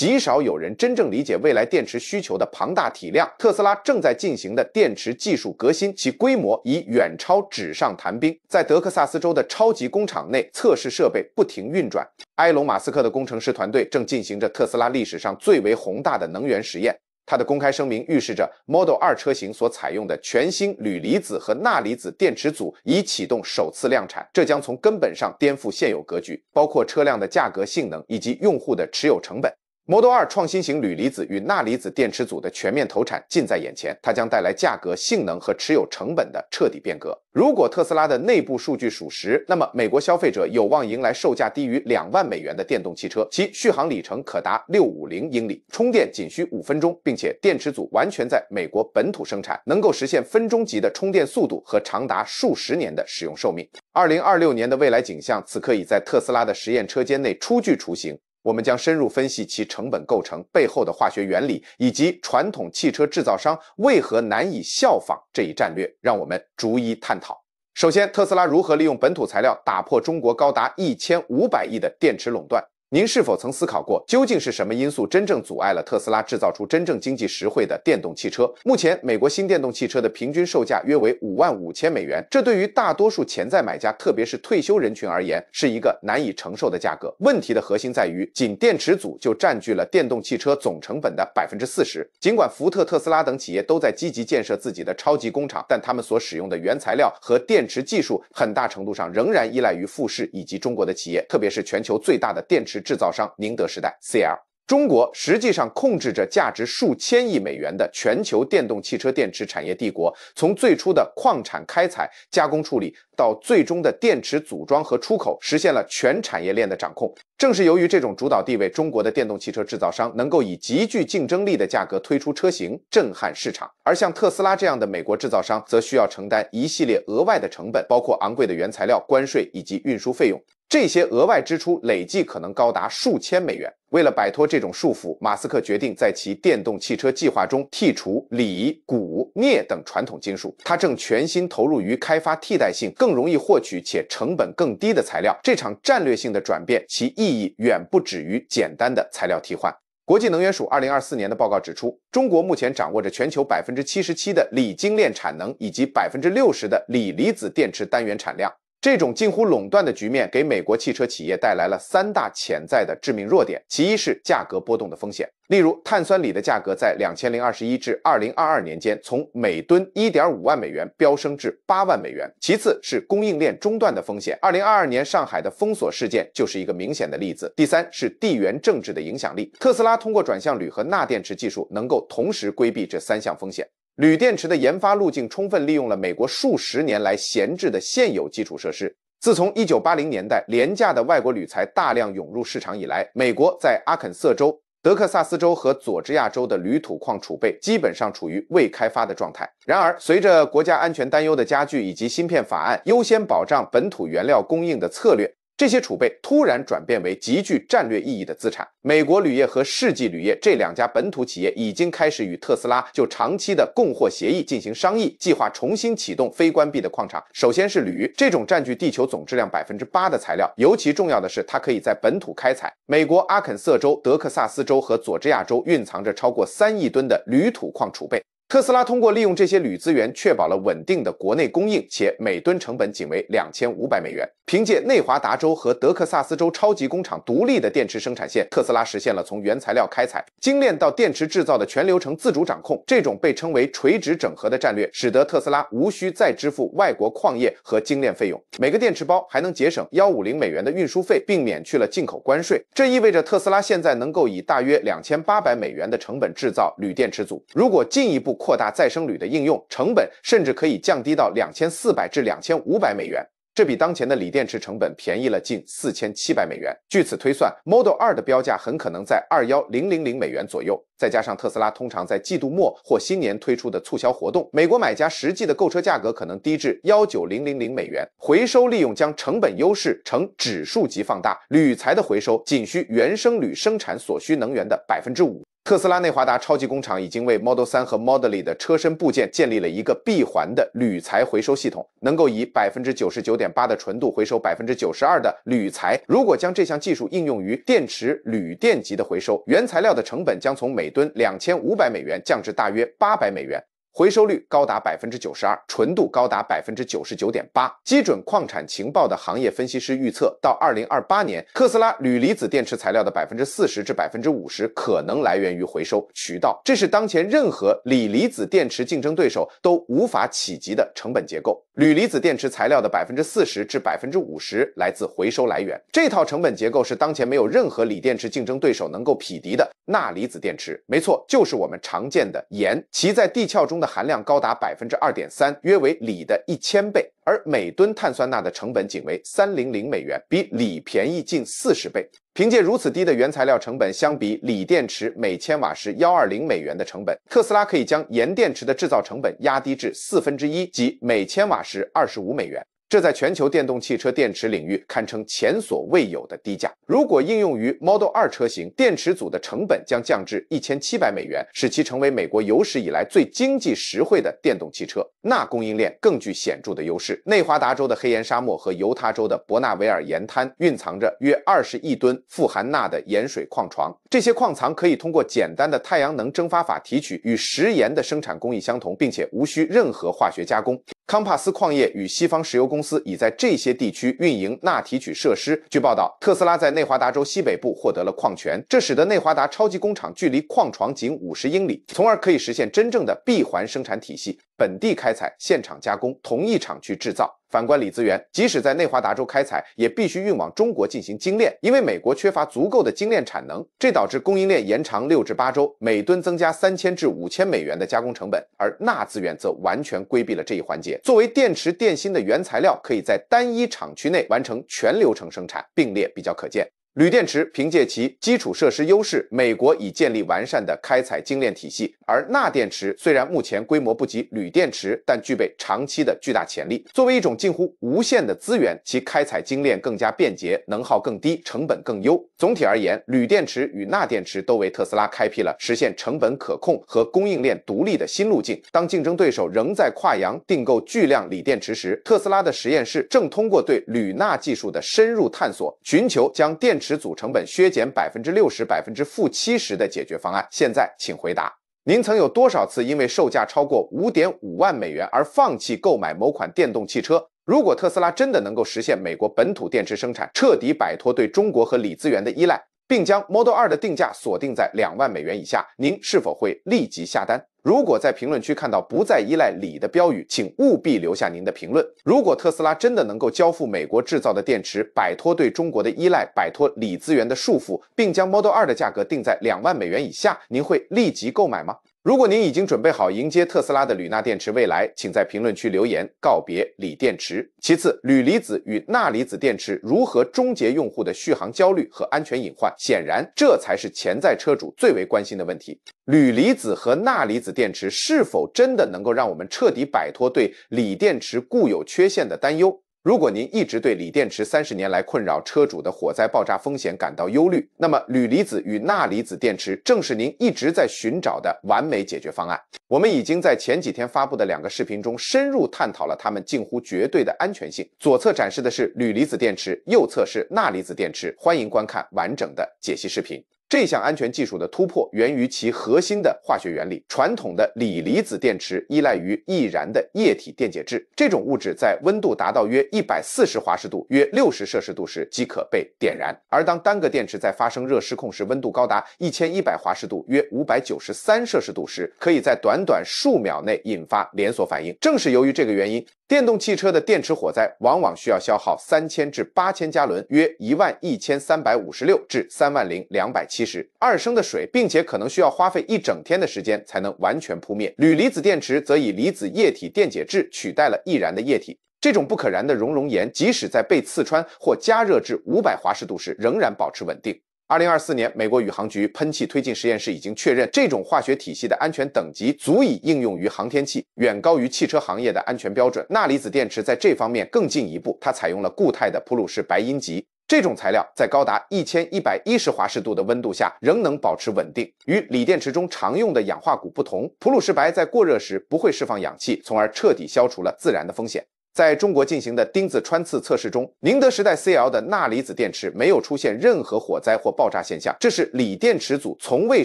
极少有人真正理解未来电池需求的庞大体量。特斯拉正在进行的电池技术革新，其规模已远超纸上谈兵。在德克萨斯州的超级工厂内，测试设备不停运转。埃隆·马斯克的工程师团队正进行着特斯拉历史上最为宏大的能源实验。他的公开声明预示着 Model 2车型所采用的全新铝离子和钠离子电池组已启动首次量产，这将从根本上颠覆现有格局，包括车辆的价格、性能以及用户的持有成本。Model 2创新型铝离子与钠离子电池组的全面投产近在眼前，它将带来价格、性能和持有成本的彻底变革。如果特斯拉的内部数据属实，那么美国消费者有望迎来售价低于两万美元的电动汽车，其续航里程可达六五零英里，充电仅需五分钟，并且电池组完全在美国本土生产，能够实现分钟级的充电速度和长达数十年的使用寿命。二零二六年的未来景象，此刻已在特斯拉的实验车间内初具雏形。我们将深入分析其成本构成背后的化学原理，以及传统汽车制造商为何难以效仿这一战略。让我们逐一探讨。首先，特斯拉如何利用本土材料打破中国高达一千五百亿的电池垄断？您是否曾思考过，究竟是什么因素真正阻碍了特斯拉制造出真正经济实惠的电动汽车？目前，美国新电动汽车的平均售价约为五万五千美元，这对于大多数潜在买家，特别是退休人群而言，是一个难以承受的价格。问题的核心在于，仅电池组就占据了电动汽车总成本的百分之四十。尽管福特、特斯拉等企业都在积极建设自己的超级工厂，但他们所使用的原材料和电池技术，很大程度上仍然依赖于富士以及中国的企业，特别是全球最大的电池。制造商宁德时代 c l 中国实际上控制着价值数千亿美元的全球电动汽车电池产业帝国，从最初的矿产开采、加工处理，到最终的电池组装和出口，实现了全产业链的掌控。正是由于这种主导地位，中国的电动汽车制造商能够以极具竞争力的价格推出车型，震撼市场。而像特斯拉这样的美国制造商，则需要承担一系列额外的成本，包括昂贵的原材料、关税以及运输费用。这些额外支出累计可能高达数千美元。为了摆脱这种束缚，马斯克决定在其电动汽车计划中剔除锂、钴、镍等传统金属。他正全心投入于开发替代性、更容易获取且成本更低的材料。这场战略性的转变，其意义远不止于简单的材料替换。国际能源署二零二四年的报告指出，中国目前掌握着全球百分之七十七的锂精炼产能以及百分之六十的锂离子电池单元产量。这种近乎垄断的局面给美国汽车企业带来了三大潜在的致命弱点：其一是价格波动的风险，例如碳酸锂的价格在两千零二十一至二零二二年间从每吨一点五万美元飙升至八万美元；其次是供应链中断的风险，二零二二年上海的封锁事件就是一个明显的例子；第三是地缘政治的影响力。特斯拉通过转向铝和钠电池技术，能够同时规避这三项风险。铝电池的研发路径充分利用了美国数十年来闲置的现有基础设施。自从1980年代廉价的外国铝材大量涌入市场以来，美国在阿肯色州、德克萨斯州和佐治亚州的铝土矿储备基本上处于未开发的状态。然而，随着国家安全担忧的加剧以及芯片法案优先保障本土原料供应的策略，这些储备突然转变为极具战略意义的资产。美国铝业和世纪铝业这两家本土企业已经开始与特斯拉就长期的供货协议进行商议，计划重新启动非关闭的矿场。首先是铝，这种占据地球总质量百分之八的材料，尤其重要的是它可以在本土开采。美国阿肯色州、德克萨斯州和佐治亚州蕴藏着超过三亿吨的铝土矿储备。特斯拉通过利用这些铝资源，确保了稳定的国内供应，且每吨成本仅为两千五百美元。凭借内华达州和德克萨斯州超级工厂独立的电池生产线，特斯拉实现了从原材料开采、精炼到电池制造的全流程自主掌控。这种被称为垂直整合的战略，使得特斯拉无需再支付外国矿业和精炼费用。每个电池包还能节省幺五零美元的运输费，并免去了进口关税。这意味着特斯拉现在能够以大约两千八百美元的成本制造铝电池组。如果进一步扩大再生铝的应用，成本甚至可以降低到两千四百至两千五百美元，这比当前的锂电池成本便宜了近四千七百美元。据此推算，Model 2的标价很可能在二幺零零零美元左右，再加上特斯拉通常在季度末或新年推出的促销活动，美国买家实际的购车价格可能低至幺九零零零美元。回收利用将成本优势呈指数级放大，铝材的回收仅需原生铝生产所需能源的百分之五。特斯拉内华达超级工厂已经为 Model 3和 Model Y 的车身部件建立了一个闭环的铝材回收系统，能够以百分之九十九点八的纯度回收百分之九十二的铝材。如果将这项技术应用于电池铝电极的回收，原材料的成本将从每吨两千五百美元降至大约八百美元。回收率高达百分之九十二，纯度高达百分之九十九点八。基准矿产情报的行业分析师预测，到二零二八年，特斯拉铝离子电池材料的百分之四十至百分之五十可能来源于回收渠道。这是当前任何锂离子电池竞争对手都无法企及的成本结构。铝离子电池材料的百分之四十至百分之五十来自回收来源，这套成本结构是当前没有任何锂电池竞争对手能够匹敌的。钠离子电池，没错，就是我们常见的盐，其在地壳中。的含量高达百分之二点三，约为锂的一千倍，而每吨碳酸钠的成本仅为三零零美元，比锂便宜近四十倍。凭借如此低的原材料成本，相比锂电池每千瓦时幺二零美元的成本，特斯拉可以将盐电池的制造成本压低至四分之一，即每千瓦时二十五美元。这在全球电动汽车电池领域堪称前所未有的低价。如果应用于 Model 2车型，电池组的成本将降至一千七百美元，使其成为美国有史以来最经济实惠的电动汽车。钠供应链更具显著的优势。内华达州的黑岩沙漠和犹他州的伯纳维尔盐滩蕴藏着约二十亿吨富含钠的盐水矿床，这些矿藏可以通过简单的太阳能蒸发法提取，与食盐的生产工艺相同，并且无需任何化学加工。康帕斯矿业与西方石油公司已在这些地区运营钠提取设施。据报道，特斯拉在内华达州西北部获得了矿权，这使得内华达超级工厂距离矿床仅五十英里，从而可以实现真正的闭环生产体系。本地开采、现场加工、同一厂区制造。反观锂资源，即使在内华达州开采，也必须运往中国进行精炼，因为美国缺乏足够的精炼产能，这导致供应链延长六至八周，每吨增加三千至五千美元的加工成本。而钠资源则完全规避了这一环节，作为电池电芯的原材料，可以在单一厂区内完成全流程生产，并列比较可见。铝电池凭借其基础设施优势，美国已建立完善的开采精炼体系。而钠电池虽然目前规模不及铝电池，但具备长期的巨大潜力。作为一种近乎无限的资源，其开采精炼更加便捷，能耗更低，成本更优。总体而言，铝电池与钠电池都为特斯拉开辟了实现成本可控和供应链独立的新路径。当竞争对手仍在跨洋订购巨量锂电池时，特斯拉的实验室正通过对铝钠技术的深入探索，寻求将电池。组成本削减百分之六十、百分之负七十的解决方案。现在，请回答：您曾有多少次因为售价超过五点五万美元而放弃购买某款电动汽车？如果特斯拉真的能够实现美国本土电池生产，彻底摆脱对中国和锂资源的依赖，并将 Model 2的定价锁定在两万美元以下，您是否会立即下单？如果在评论区看到不再依赖锂的标语，请务必留下您的评论。如果特斯拉真的能够交付美国制造的电池，摆脱对中国的依赖，摆脱锂资源的束缚，并将 Model 2的价格定在两万美元以下，您会立即购买吗？如果您已经准备好迎接特斯拉的铝钠电池未来，请在评论区留言告别锂电池。其次，铝离子与钠离子电池如何终结用户的续航焦虑和安全隐患？显然，这才是潜在车主最为关心的问题。铝离子和钠离子电池是否真的能够让我们彻底摆脱对锂电池固有缺陷的担忧？如果您一直对锂电池三十年来困扰车主的火灾爆炸风险感到忧虑，那么铝离子与钠离子电池正是您一直在寻找的完美解决方案。我们已经在前几天发布的两个视频中深入探讨了它们近乎绝对的安全性。左侧展示的是铝离子电池，右侧是钠离子电池。欢迎观看完整的解析视频。这项安全技术的突破源于其核心的化学原理。传统的锂离子电池依赖于易燃的液体电解质，这种物质在温度达到约一百四十华氏度（约六十摄氏度）时即可被点燃。而当单个电池在发生热失控时，温度高达一千一百华氏度（约五百九十三摄氏度）时，可以在短短数秒内引发连锁反应。正是由于这个原因，电动汽车的电池火灾往往需要消耗三千至八千加仑（约一万一千三百五十六至三万零两百七）。其实，二升的水，并且可能需要花费一整天的时间才能完全扑灭。铝离子电池则以离子液体电解质取代了易燃的液体，这种不可燃的熔融盐，即使在被刺穿或加热至五百华氏度时，仍然保持稳定。二零二四年，美国宇航局喷气推进实验室已经确认，这种化学体系的安全等级足以应用于航天器，远高于汽车行业的安全标准。钠离子电池在这方面更进一步，它采用了固态的普鲁士白阴极。这种材料在高达一千一百一十华氏度的温度下仍能保持稳定，与锂电池中常用的氧化钴不同，普鲁士白在过热时不会释放氧气，从而彻底消除了自燃的风险。在中国进行的钉子穿刺测试中，宁德时代 CL 的钠离子电池没有出现任何火灾或爆炸现象，这是锂电池组从未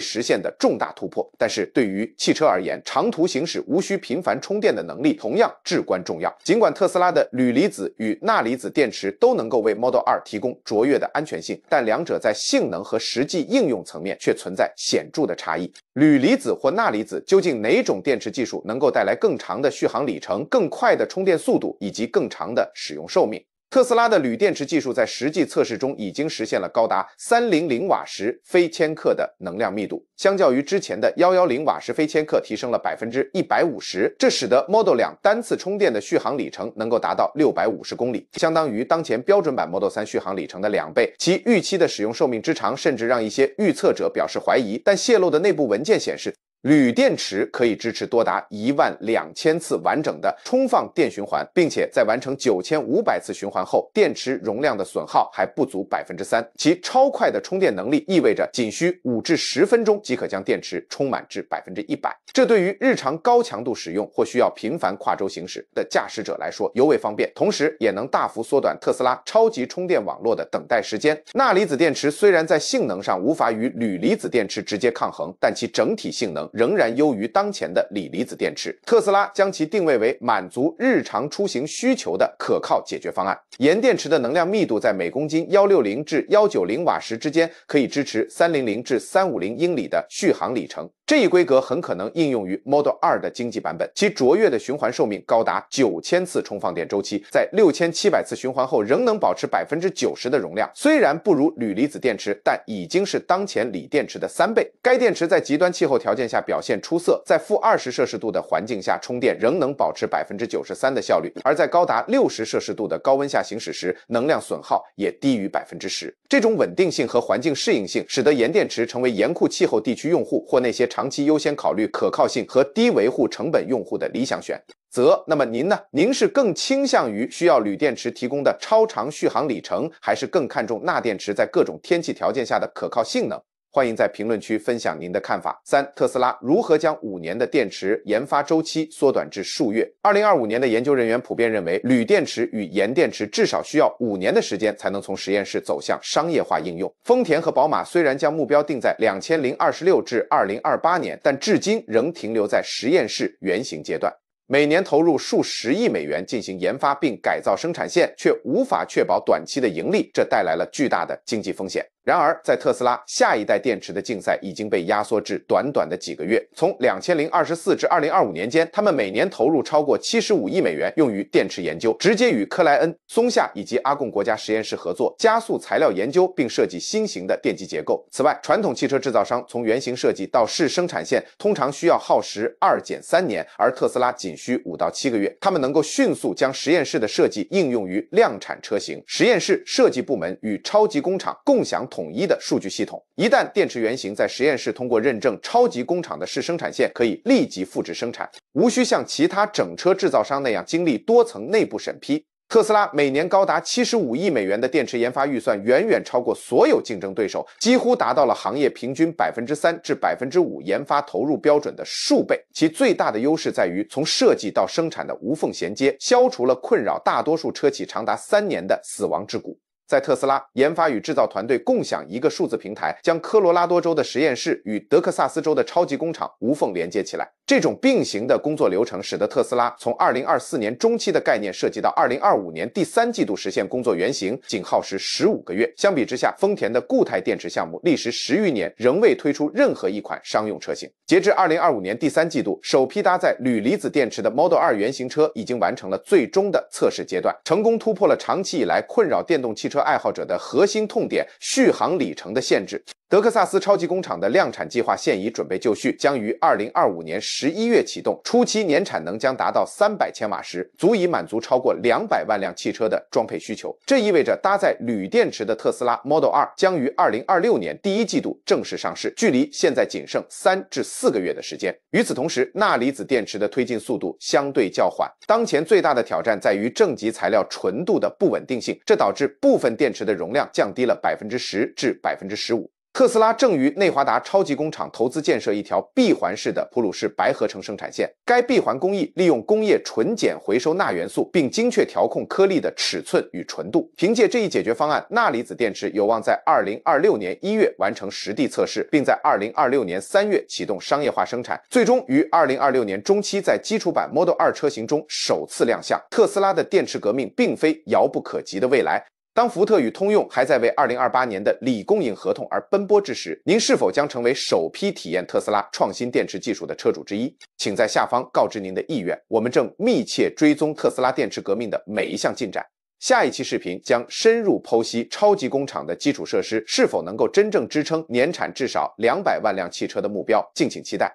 实现的重大突破。但是，对于汽车而言，长途行驶无需频繁充电的能力同样至关重要。尽管特斯拉的铝离子与钠离子电池都能够为 Model 2提供卓越的安全性，但两者在性能和实际应用层面却存在显著的差异。铝离子或钠离子究竟哪种电池技术能够带来更长的续航里程、更快的充电速度？以及更长的使用寿命。特斯拉的铝电池技术在实际测试中已经实现了高达三零零瓦时非千克的能量密度，相较于之前的幺幺零瓦时非千克，提升了百分之一百五十。这使得 Model 两单次充电的续航里程能够达到六百五十公里，相当于当前标准版 Model 三续航里程的两倍。其预期的使用寿命之长，甚至让一些预测者表示怀疑。但泄露的内部文件显示，铝电池可以支持多达一万两千次完整的充放电循环，并且在完成九千五百次循环后，电池容量的损耗还不足百分之三。其超快的充电能力意味着仅需五至十分钟即可将电池充满至百分之一百，这对于日常高强度使用或需要频繁跨州行驶的驾驶者来说尤为方便，同时也能大幅缩短特斯拉超级充电网络的等待时间。钠离子电池虽然在性能上无法与铝离子电池直接抗衡，但其整体性能。仍然优于当前的锂离子电池，特斯拉将其定位为满足日常出行需求的可靠解决方案。盐电池的能量密度在每公斤幺六零至幺九零瓦时之间，可以支持三零零至三五零英里的续航里程。这一规格很可能应用于 Model 二的经济版本。其卓越的循环寿命高达九千次充放电周期，在六千七百次循环后仍能保持百分之九十的容量。虽然不如铝离子电池，但已经是当前锂电池的三倍。该电池在极端气候条件下。表现出色，在负二十摄氏度的环境下充电仍能保持百分之九十三的效率；而在高达六十摄氏度的高温下行驶时，能量损耗也低于百分之十。这种稳定性和环境适应性，使得盐电池成为严酷气候地区用户或那些长期优先考虑可靠性和低维护成本用户的理想选择。那么您呢？您是更倾向于需要铝电池提供的超长续航里程，还是更看重钠电池在各种天气条件下的可靠性能？欢迎在评论区分享您的看法。三、特斯拉如何将五年的电池研发周期缩短至数月？二零二五年的研究人员普遍认为，铝电池与盐电池至少需要五年的时间才能从实验室走向商业化应用。丰田和宝马虽然将目标定在两千零二十六至二零二八年，但至今仍停留在实验室原型阶段。每年投入数十亿美元进行研发并改造生产线，却无法确保短期的盈利，这带来了巨大的经济风险。然而，在特斯拉，下一代电池的竞赛已经被压缩至短短的几个月。从两千零二十四至二零二五年间，他们每年投入超过七十五亿美元用于电池研究，直接与克莱恩、松下以及阿贡国家实验室合作，加速材料研究并设计新型的电极结构。此外，传统汽车制造商从原型设计到试生产线通常需要耗时二减三年，而特斯拉仅需五到七个月。他们能够迅速将实验室的设计应用于量产车型。实验室设计部门与超级工厂共享。统一的数据系统，一旦电池原型在实验室通过认证，超级工厂的试生产线可以立即复制生产，无需像其他整车制造商那样经历多层内部审批。特斯拉每年高达七十五亿美元的电池研发预算，远远超过所有竞争对手，几乎达到了行业平均百分之三至百分之五研发投入标准的数倍。其最大的优势在于从设计到生产的无缝衔接，消除了困扰大多数车企长达三年的“死亡之谷”。在特斯拉研发与制造团队共享一个数字平台，将科罗拉多州的实验室与德克萨斯州的超级工厂无缝连接起来。这种并行的工作流程，使得特斯拉从2024年中期的概念设计到2025年第三季度实现工作原型，仅耗时15个月。相比之下，丰田的固态电池项目历时十余年，仍未推出任何一款商用车型。截至2025年第三季度，首批搭载铝离子电池的 Model 2原型车已经完成了最终的测试阶段，成功突破了长期以来困扰电动汽车。车爱好者的核心痛点：续航里程的限制。德克萨斯超级工厂的量产计划现已准备就绪，将于二零二五年十一月启动，初期年产能将达到三百千瓦时，足以满足超过两百万辆汽车的装配需求。这意味着搭载铝电池的特斯拉 Model 2将于二零二六年第一季度正式上市，距离现在仅剩三至四个月的时间。与此同时，钠离子电池的推进速度相对较缓，当前最大的挑战在于正极材料纯度的不稳定性，这导致部分电池的容量降低了百分之十至百分之十五。特斯拉正于内华达超级工厂投资建设一条闭环式的普鲁士白合成生产线。该闭环工艺利用工业纯碱回收钠元素，并精确调控颗粒的尺寸与纯度。凭借这一解决方案，钠离子电池有望在2026年1月完成实地测试，并在2026年3月启动商业化生产，最终于2026年中期在基础版 Model 2车型中首次亮相。特斯拉的电池革命并非遥不可及的未来。当福特与通用还在为2028年的锂供应合同而奔波之时，您是否将成为首批体验特斯拉创新电池技术的车主之一？请在下方告知您的意愿。我们正密切追踪特斯拉电池革命的每一项进展。下一期视频将深入剖析超级工厂的基础设施是否能够真正支撑年产至少两百万辆汽车的目标，敬请期待。